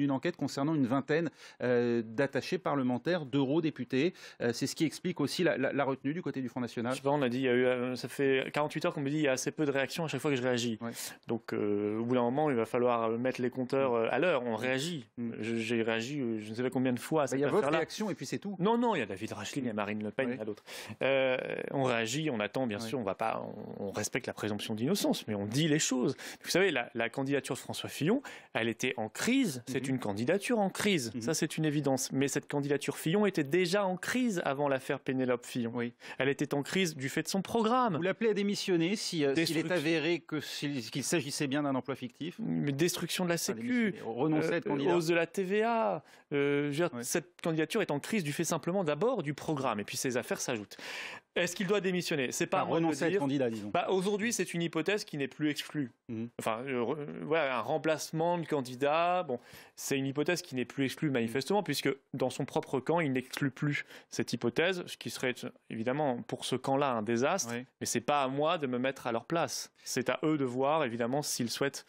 d'une enquête concernant une vingtaine euh, d'attachés parlementaires, d'eurodéputés. Euh, c'est ce qui explique aussi la, retenue du côté du Front National. Je sais pas, on a dit, euh, ça fait 48 heures qu'on me dit il y a assez peu de réactions à chaque fois que je réagis. Donc au bout d'un moment, il va falloir mettre les compteurs à l'heure. On mm. réagit. Mm. J'ai réagi je ne sais pas combien de fois bah, Il y a votre réaction et puis c'est tout. Non, non, il y a David Rachelin, il y a Marine Le Pen, il y a d'autres. on réagit, on attend, bien sûr, on va pas, on, respecte la présomption d'innocence, mais on dit les choses. Vous savez, la, candidature de François Fillon, elle était en crise. Mm-hmm une candidature en crise, mhm. ça c'est une évidence. Mais cette candidature Fillon était déjà en crise avant l'affaire Pénélope Fillon. Oui. Elle était en crise du fait de son programme. Vous l'appelez à démissionner si, euh, s'il est avéré que, qu'il s'agissait bien d'un emploi fictif Mais Destruction de la Sécu, euh, hausse de la TVA. Euh, cette candidature est en crise du fait simplement d'abord du programme, et puis ces affaires s'ajoutent. Est-ce qu'il doit démissionner C'est pas renoncer à candidat, disons. Bah, aujourd'hui, c'est une hypothèse qui n'est plus exclue. Mhm. Enfin, euh, euh, un remplacement de candidat, c'est une hypothèse qui n'est plus exclue manifestement, puisque dans son propre camp, il n'exclut plus cette hypothèse, ce qui serait évidemment pour ce camp-là un désastre. Mais c'est pas à moi de me mettre à leur place. C'est à eux de voir évidemment s'ils souhaitent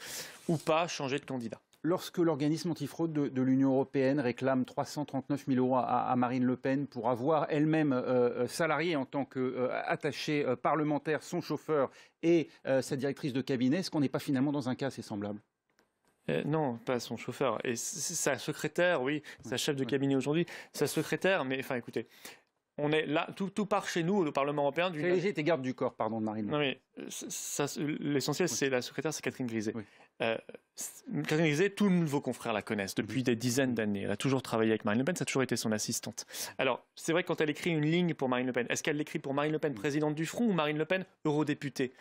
ou pas changer de candidat lorsque l'organisme antifraude de, l'Union européenne réclame 339 000 euros à, Marine Le Pen pour avoir elle-même euh, euh, salarié en tant qu'attachée euh, parlementaire, son chauffeur et sa directrice de cabinet, est-ce qu'on n'est pas finalement dans un cas assez semblable non, pas son chauffeur. Et sa secrétaire, oui, sa chef de cabinet aujourd'hui, sa secrétaire, mais enfin écoutez, on est là, tout, part chez nous, au Parlement européen. Du... était garde du corps, pardon, de Marine. Non, mais l'essentiel, c'est la secrétaire, c'est Catherine Griset. Euh, Catherine Grisé, tous vos confrères la connaissent depuis des dizaines d'années. Elle a toujours travaillé avec Marine Le Pen, ça a toujours été son assistante. Alors, c'est vrai, quand elle écrit une ligne pour Marine Le Pen, est-ce qu'elle l'écrit pour Marine Le Pen présidente du Front ou Marine Le Pen eurodéputée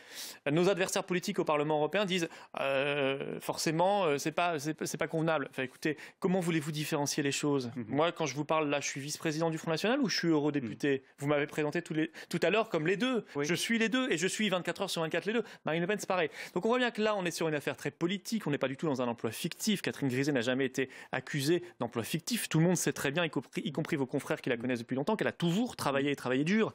Nos adversaires politiques au Parlement européen disent euh, forcément, euh, c'est pas, c'est pas convenable. Enfin, écoutez, comment voulez-vous différencier les choses mhm. Moi, quand je vous parle là, je suis vice-président du Front National ou je suis eurodéputé mhm. Vous m'avez présenté tout à l'heure comme les deux. Je suis les deux et je suis 24 heures sur 24 les deux. Marine Le Pen, c'est pareil. Donc on voit bien que là, on est sur une affaire très politique on n'est pas du tout dans un emploi fictif. Catherine Griset n'a jamais été accusée d'emploi fictif. Tout le monde sait très bien, y compris, vos confrères qui la connaissent depuis longtemps, qu'elle a toujours travaillé et travaillé dur.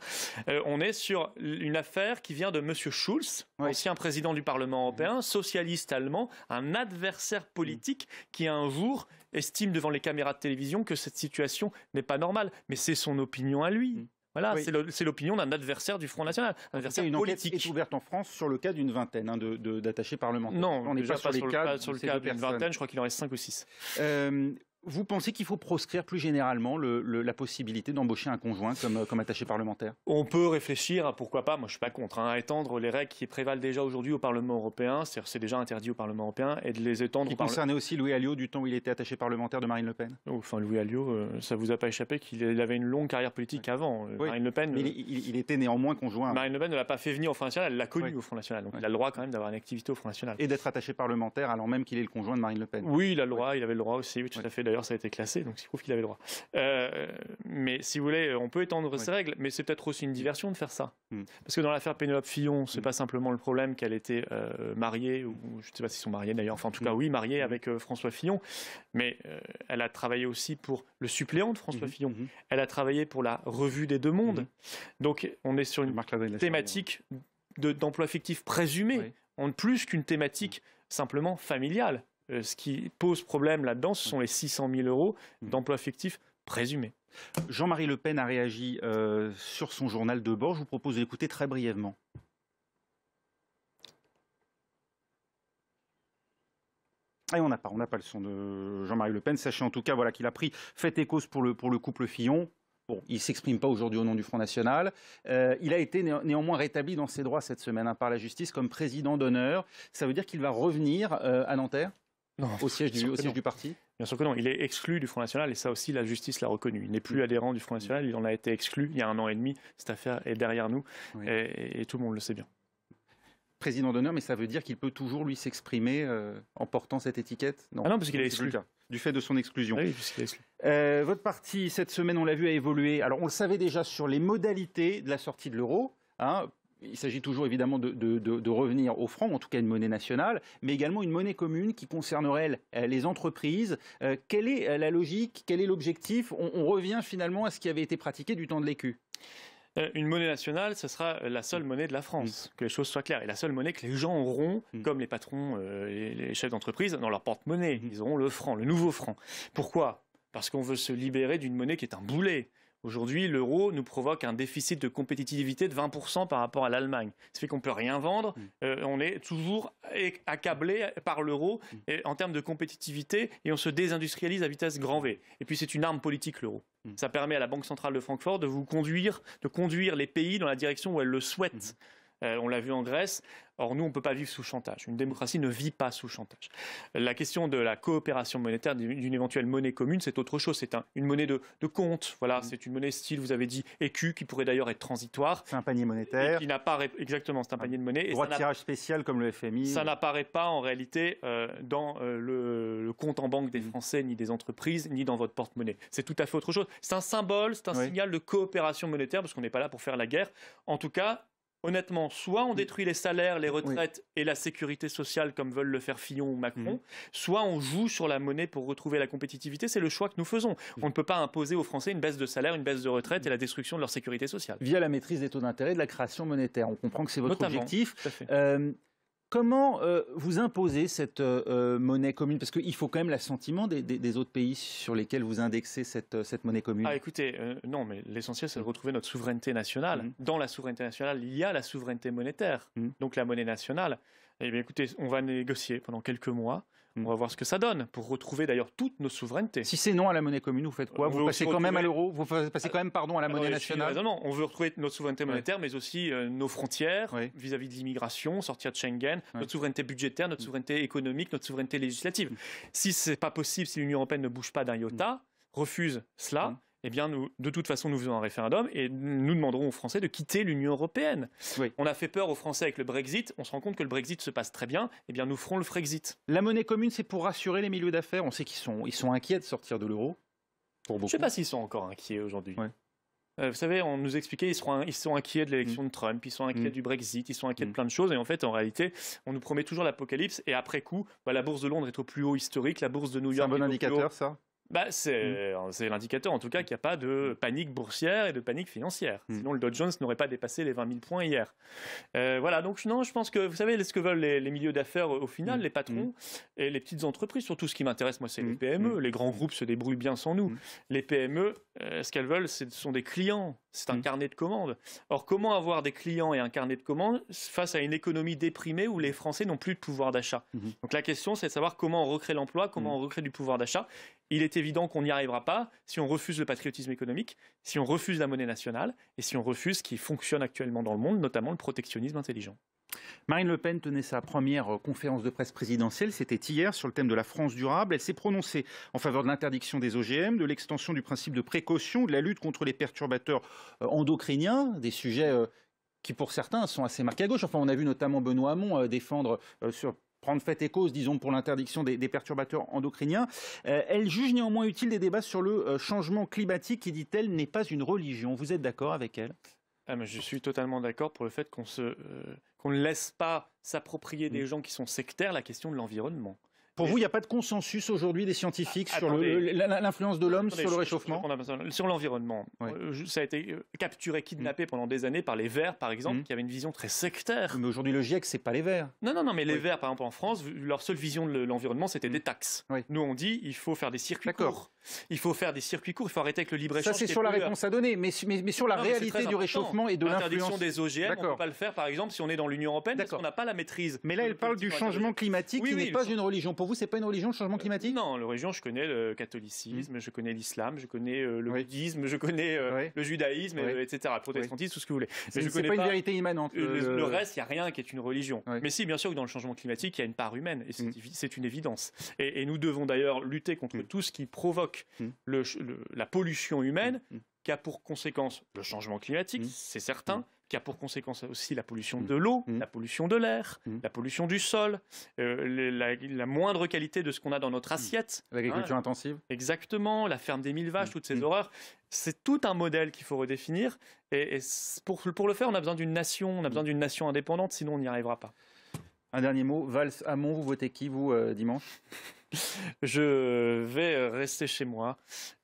Euh, on est sur une affaire qui vient de M. Schulz, ancien président du Parlement européen, socialiste allemand, un adversaire politique qui un jour estime devant les caméras de télévision que cette situation n'est pas normale. Mais c'est son opinion à lui. Mm. Voilà, c'est l'opinion d'un adversaire du Front National, un adversaire une politique. Enquête est ouverte en France sur le cas d'une vingtaine hein, d'attachés de, parlementaires. Non, on n'est pas, sur, cas, sur le cas d'une vingtaine, je crois qu'il en reste cinq ou six. Euh, vous pensez qu'il faut proscrire plus généralement le, la possibilité d'embaucher un conjoint comme, attaché parlementaire On peut réfléchir, à pourquoi pas, moi je ne suis pas contre, à hein. étendre les règles qui prévalent déjà aujourd'hui au Parlement européen, c'est-à-dire c'est déjà interdit au Parlement européen, et de les étendre... Qui concernait aussi Louis Alliot du temps où il était attaché parlementaire de Marine Le Pen oh, Enfin Louis Alliot, ça euh, ça vous a pas échappé qu'il avait une longue carrière politique avant. Euh, oui. Marine Le Pen... Mais il, était néanmoins conjoint. Marine Le Pen ne l'a pas fait venir au Front National, elle l'a connu au Front National, donc il a le droit quand même d'avoir une activité au Front National. Et d'être attaché parlementaire alors même qu'il est le conjoint de Marine Le Pen. Oui, il a le droit, il avait le droit aussi, tout à fait D'ailleurs, ça a été classé, donc il prouve qu'il avait droit. Euh, mais si vous voulez, on peut étendre ces règles, mais c'est peut-être aussi une diversion de faire ça. Mm. Parce que dans l'affaire Pénélope Fillon, c'est n'est mm. pas simplement le problème qu'elle était euh, mariée, ou je ne sais pas s'ils sont mariés d'ailleurs, enfin en tout cas mm. oui, mariée avec euh, François Fillon, mais elle a travaillé aussi pour le suppléant de François mm-hmm. Fillon. Mm-hmm. Elle a travaillé pour la revue des deux mondes. Mm-hmm. Donc on est sur une thématique hein. d'emploi fictif présumé, en plus qu'une thématique simplement familiale. Euh, ce qui pose problème là-dedans, ce sont mm. les 600 000 euros mm. d'emplois fictifs présumés. Jean-Marie Le Pen a réagi euh, sur son journal de bord. Je vous propose d'écouter très brièvement. on n'a pas, le son de Jean-Marie Le Pen. Sachez en tout cas, qu'il a pris fait et cause pour le, couple Fillon. Bon, il ne s'exprime pas aujourd'hui au nom du Front National. Euh, il a été néanmoins rétabli dans ses droits cette semaine hein, par la justice comme président d'honneur. Ça veut dire qu'il va revenir à Nanterre non, au siège, du, parti Bien sûr que non, il est exclu du Front National et ça aussi la justice l'a reconnu. Il n'est plus mm. adhérent du Front National, il en a été exclu il y a un an et demi. Cette affaire est derrière nous et, tout le monde le sait bien. Président d'honneur, mais ça veut dire qu'il peut toujours lui s'exprimer euh, en portant cette étiquette Non, ah non parce qu'il est exclu. du fait de son exclusion. Ah est exclu. Euh, votre parti, cette semaine, on l'a vu, a évolué. Alors, on le savait déjà sur les modalités de la sortie de l'euro. Hein il s'agit toujours évidemment de, revenir au franc, en tout cas une monnaie nationale, mais également une monnaie commune qui concernerait euh, les entreprises. Euh, quelle est euh, la logique Quel est l'objectif on, revient finalement à ce qui avait été pratiqué du temps de l'écu. une monnaie nationale, ce sera la seule mm. monnaie de la France, mm. que les choses soient claires, et la seule monnaie que les gens auront, mm. comme les patrons, et les, chefs d'entreprise, dans leur porte-monnaie. Ils auront le franc, le nouveau franc. Pourquoi Parce qu'on veut se libérer d'une monnaie qui est un boulet. Aujourd'hui, l'euro nous provoque un déficit de compétitivité de 20% par rapport à l'Allemagne. Ce fait qu'on ne peut rien vendre. Mm. Euh, on est toujours accablé par l'euro mm. en termes de compétitivité et on se désindustrialise à vitesse grand V. Et puis c'est une arme politique, l'euro. Mm. Ça permet à la Banque centrale de Francfort de vous conduire, de conduire les pays dans la direction où elle le souhaite. Euh, on l'a vu en Grèce. Or, nous, on ne peut pas vivre sous chantage. Une démocratie ne vit pas sous chantage. La question de la coopération monétaire, d'une éventuelle monnaie commune, c'est autre chose. C'est une monnaie de, compte. Voilà, mm. c'est une monnaie style, vous avez dit, écu, e qui pourrait d'ailleurs être transitoire. C'est un panier monétaire. Qui exactement, c'est un panier de monnaie. Droit de tirage spécial comme le FMI. Ça n'apparaît pas en réalité euh, dans euh, le, compte en banque des mm. Français, ni des entreprises, ni dans votre porte-monnaie. C'est tout à fait autre chose. C'est un symbole, c'est un signal de coopération monétaire, parce qu'on n'est pas là pour faire la guerre. En tout cas, honnêtement, soit on mm. détruit les salaires, les retraites et la sécurité sociale comme veulent le faire Fillon ou Macron, mm. soit on joue sur la monnaie pour retrouver la compétitivité. C'est le choix que nous faisons. Mm. On ne peut pas imposer aux Français une baisse de salaire, une baisse de retraite et la destruction de leur sécurité sociale. Via la maîtrise des taux d'intérêt, de la création monétaire. On comprend que c'est votre objectif. Euh, comment euh, vous imposez cette euh, euh, monnaie commune Parce qu'il faut quand même l'assentiment des, des, autres pays sur lesquels vous indexez cette, monnaie commune. Ah, écoutez, non, mais l'essentiel, c'est de mm. retrouver notre souveraineté nationale. Mm. Dans la souveraineté nationale, il y a la souveraineté monétaire, mm. donc la monnaie nationale. Eh bien, écoutez, on va négocier pendant quelques mois. On mm. va voir ce que ça donne pour retrouver d'ailleurs toutes nos souverainetés. Si c'est non à la monnaie commune, vous faites quoi vous, passez quand même à l'euro Vous passez quand même, pardon, à la ah, monnaie nationale Non, non, on veut retrouver notre souveraineté monétaire, mais aussi euh, nos frontières vis-à-vis de l'immigration, sortir de Schengen, notre souveraineté budgétaire, notre mm. souveraineté économique, notre souveraineté législative. Mm. Si c'est pas possible, si l'Union européenne ne bouge pas d'un iota, refuse cela, eh bien, de toute façon, nous faisons un référendum et nous demanderons aux Français de quitter l'Union européenne. On a fait peur aux Français avec le Brexit. On se rend compte que le Brexit se passe très bien. Eh bien, nous ferons le Frexit. La monnaie commune, c'est pour rassurer les milieux d'affaires. On sait qu'ils sont, ils sont inquiets de sortir de l'euro. Je ne sais pas s'ils sont encore inquiets aujourd'hui. Euh, vous savez, on nous expliquait ils, sont inquiets de l'élection mm. de Trump, ils sont inquiets mm. du Brexit, ils sont inquiets de mm. plein de choses. Et en fait, en réalité, on nous promet toujours l'apocalypse. Et après coup, bah, la bourse de Londres est au plus haut historique, la bourse de New York. C'est un bon indicateur, ça bah, mm. c'est l'indicateur en tout cas qu'il n'y a pas de mm. panique boursière et de panique financière. Mm. Sinon, le Dow Jones n'aurait pas dépassé les 20 000 points hier. Euh, voilà, donc non, je pense que vous savez ce que veulent les, milieux d'affaires au final, les patrons et les petites entreprises. Surtout, ce qui m'intéresse, moi, c'est les PME. Les grands groupes se débrouillent bien sans nous. Les PME, euh, ce qu'elles veulent, ce sont des clients. C'est un carnet de commandes. Or, comment avoir des clients et un carnet de commandes face à une économie déprimée où les Français n'ont plus de pouvoir d'achat mm-hmm. Donc la question, c'est de savoir comment on recrée l'emploi, comment on recrée du pouvoir d'achat. Il est évident qu'on n'y arrivera pas si on refuse le patriotisme économique, si on refuse la monnaie nationale et si on refuse ce qui fonctionne actuellement dans le monde, notamment le protectionnisme intelligent. Marine Le Pen tenait sa première conférence de presse présidentielle, c'était hier, sur le thème de la France durable. Elle s'est prononcée en faveur de l'interdiction des OGM, de l'extension du principe de précaution, de la lutte contre les perturbateurs euh, endocriniens, des sujets euh, qui pour certains sont assez marqués à gauche. Enfin, on a vu notamment Benoît Hamon euh, défendre sur prendre fait et cause, disons, pour l'interdiction des, perturbateurs endocriniens. Euh, elle juge néanmoins utile des débats sur le euh, changement climatique qui, dit-elle, n'est pas une religion. Vous êtes d'accord avec elle ah, Je suis totalement d'accord pour le fait qu'on euh, ne laisse pas s'approprier des gens qui sont sectaires la question de l'environnement. Pour vous, il n'y a pas de consensus aujourd'hui des scientifiques sur l'influence de l'homme sur le réchauffement Sur l'environnement. Euh, ça a été euh, capturé, kidnappé mm. pendant des années par les Verts, par exemple, mm. qui avaient une vision très sectaire. Mais aujourd'hui, le GIEC, c'est pas les Verts. Non, non, non, mais les Verts, par exemple, en France, leur seule vision de l'environnement, c'était des mm. taxes. Nous, on dit, il faut faire des circuits courts. Il faut faire des circuits courts, il faut arrêter avec le libre-échange. Ça, c'est sur la réponse à donner, mais, mais, sur la réalité du réchauffement et de l'influence. des OGM, on ne peut pas le faire, par exemple, si on est dans l'Union européenne, parce qu'on n'a pas la maîtrise. Mais là, elle parle du changement climatique, qui n'est pas une religion pour vous, c'est pas une religion, le changement euh, climatique Non, la religion, je connais le catholicisme, hmm. je connais l'islam, je connais euh, le bouddhisme, je connais euh, le judaïsme, etc., protestantisme, tout ce que vous voulez. Mais je pas, une vérité immanente. Le, reste, il n'y a rien qui est une religion. Mais si, bien sûr que dans le changement climatique, il y a une part humaine, et c'est hmm. une évidence. Et, nous devons d'ailleurs lutter contre hmm. tout ce qui provoque la pollution humaine, qui a pour conséquence le changement climatique, c'est certain qui a pour conséquence aussi la pollution mm. de l'eau, mm. la pollution de l'air, mm. la pollution du sol, euh, la, moindre qualité de ce qu'on a dans notre assiette. L'agriculture intensive. Exactement, la ferme des mille vaches, toutes ces horreurs. C'est tout un modèle qu'il faut redéfinir. Et, pour, pour, le faire, on a besoin d'une nation, on a besoin d'une nation indépendante, sinon on n'y arrivera pas. Un dernier mot, Valls, Amon, vous votez qui, vous, euh, dimanche je vais rester chez moi.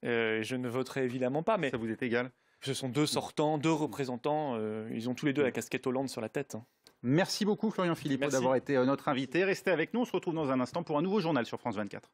Euh, je ne voterai évidemment pas, mais ça vous est égal. Ce sont deux sortants, deux mm. représentants. Euh, ils ont tous les deux la mm. casquette Hollande sur la tête. Hein. Merci beaucoup Florian Philippe, d'avoir été euh, notre invité. Restez avec nous, on se retrouve dans un instant pour un nouveau journal sur France 24.